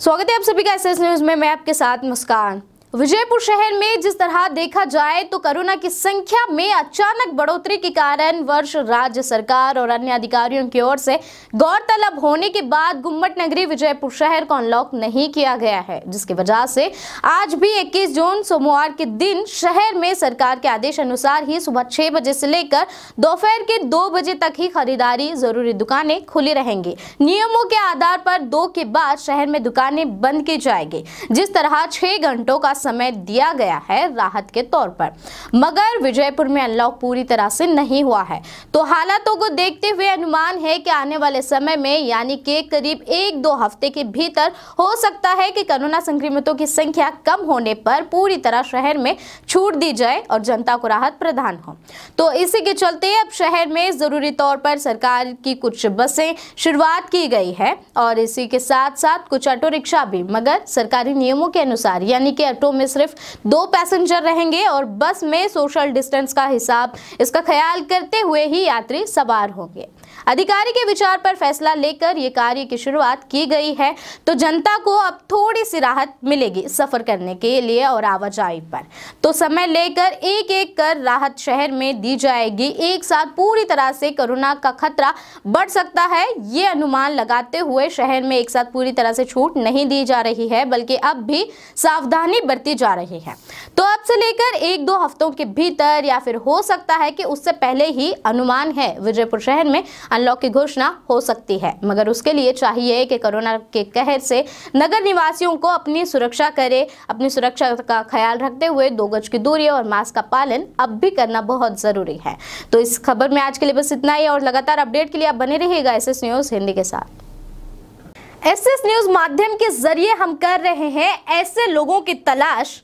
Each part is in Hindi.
स्वागत है आप सभी का एस न्यूज़ में मैं आपके साथ मुस्कान विजयपुर शहर में जिस तरह देखा जाए तो कोरोना की संख्या में अचानक बढ़ोतरी के कारण वर्ष राज्य सरकार और अन्य अधिकारियों की ओर से गौरतलब होने के बाद गुम्बट नगरी विजयपुर शहर को अनलॉक नहीं किया गया है जिसकी वजह से आज भी 21 जून सोमवार के दिन शहर में सरकार के आदेश अनुसार ही सुबह छह बजे से लेकर दोपहर के दो बजे तक ही खरीदारी जरूरी दुकानें खुली रहेंगी नियमों के आधार पर दो के बाद शहर में दुकानें बंद की जाएगी जिस तरह छह घंटों का समय दिया गया है राहत के तौर पर मगर विजयपुर में अनलॉक पूरी तरह से नहीं हुआ है तो हालातों को देखते हुए अनुमान है कि आने वाले समय में यानी कि करीब एक दो हफ्ते के भीतर हो सकता है कि कोरोना संक्रमितों की संख्या कम होने पर पूरी तरह शहर में छूट दी जाए और जनता को राहत प्रदान हो तो इसी के चलते अब शहर में ज़रूरी तौर पर सरकार की कुछ बसें शुरुआत की गई है और इसी के साथ साथ कुछ ऑटो रिक्शा भी मगर सरकारी नियमों के अनुसार यानी कि ऑटो ऑटो में सिर्फ दो पैसेंजर रहेंगे और बस में सोशल डिस्टेंस का हिसाब इसका ख्याल करते हुए ही यात्री सवार होंगे अधिकारी के विचार पर फैसला लेकर ये कार्य की शुरुआत की गई है तो जनता को अब थोड़ी सी राहत मिलेगी सफर करने के लिए और आवाजाही पर तो समय लेकर एक एक कर राहत शहर में दी जाएगी एक साथ पूरी तरह से कोरोना का खतरा बढ़ सकता है ये अनुमान लगाते हुए शहर में एक साथ पूरी तरह से छूट नहीं दी जा रही है बल्कि अब भी सावधानी बरती जा रही है तो अब से लेकर एक दो हफ्तों के भीतर या फिर हो सकता है कि उससे पहले ही अनुमान है विजयपुर शहर में अनलॉक की घोषणा हो सकती है मगर उसके लिए चाहिए कि कोरोना के कहर से नगर निवासियों को अपनी सुरक्षा करे अपनी सुरक्षा का ख्याल रखते हुए दो गज की दूरी और मास्क का पालन अब भी करना बहुत ज़रूरी है तो इस खबर में आज के लिए बस इतना ही और लगातार अपडेट के लिए आप बने रहिएगा एस एस न्यूज़ हिंदी के साथ एस एस न्यूज़ माध्यम के जरिए हम कर रहे हैं ऐसे लोगों की तलाश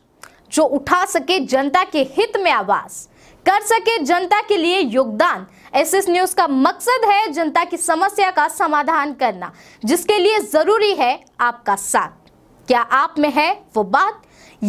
जो उठा सके जनता के हित में आवाज़ कर सके जनता के लिए योगदान एसएस न्यूज का मकसद है जनता की समस्या का समाधान करना जिसके लिए जरूरी है आपका साथ क्या आप में है वो बात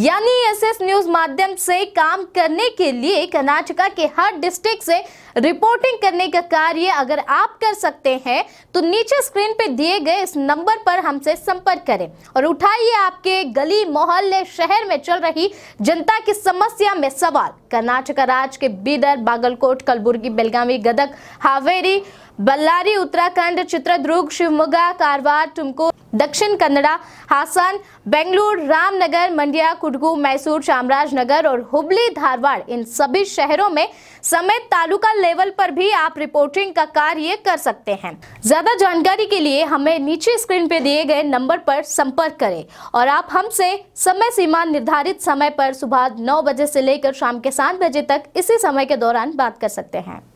यानी एसएस न्यूज माध्यम से काम करने के लिए कर्नाटका के हर डिस्ट्रिक्ट से रिपोर्टिंग करने का कार्य अगर आप कर सकते हैं तो नीचे स्क्रीन पे दिए गए इस नंबर पर हमसे संपर्क करें और उठाइए आपके गली मोहल्ले शहर में चल रही जनता की समस्या में सवाल कर्नाटका राज्य के बीदर बागलकोट कलबुर्गी बेलगावी गदक हावेरी बल्लारी उत्तराखंड चित्रदुर्ग शिवमोगा कारवार टुमको दक्षिण कन्नड़ा हासन बेंगलुरु रामनगर मंडिया कुडगु मैसूर चामराजनगर और हुबली धारवाड़ इन सभी शहरों में समेत तालुका लेवल पर भी आप रिपोर्टिंग का कार्य कर सकते हैं ज्यादा जानकारी के लिए हमें नीचे स्क्रीन पे दिए गए नंबर पर संपर्क करें और आप हमसे समय सीमा निर्धारित समय पर सुबह नौ बजे से लेकर शाम के सात बजे तक इसी समय के दौरान बात कर सकते हैं